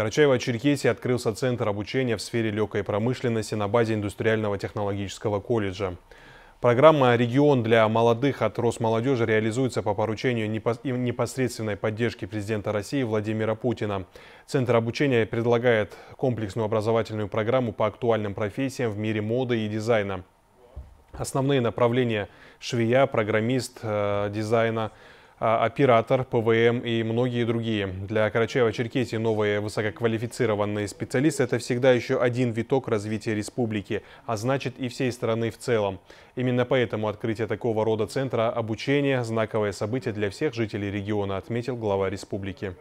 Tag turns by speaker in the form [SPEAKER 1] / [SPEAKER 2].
[SPEAKER 1] Карачаево-Черкесии открылся Центр обучения в сфере легкой промышленности на базе Индустриального технологического колледжа. Программа «Регион для молодых» от Росмолодежи реализуется по поручению непосредственной поддержки президента России Владимира Путина. Центр обучения предлагает комплексную образовательную программу по актуальным профессиям в мире моды и дизайна. Основные направления – швея, программист, э, дизайна – а, оператор, ПВМ и многие другие. Для Карачаева-Черкесии новые высококвалифицированные специалисты – это всегда еще один виток развития республики, а значит и всей страны в целом. Именно поэтому открытие такого рода центра обучения – знаковое событие для всех жителей региона, отметил глава республики.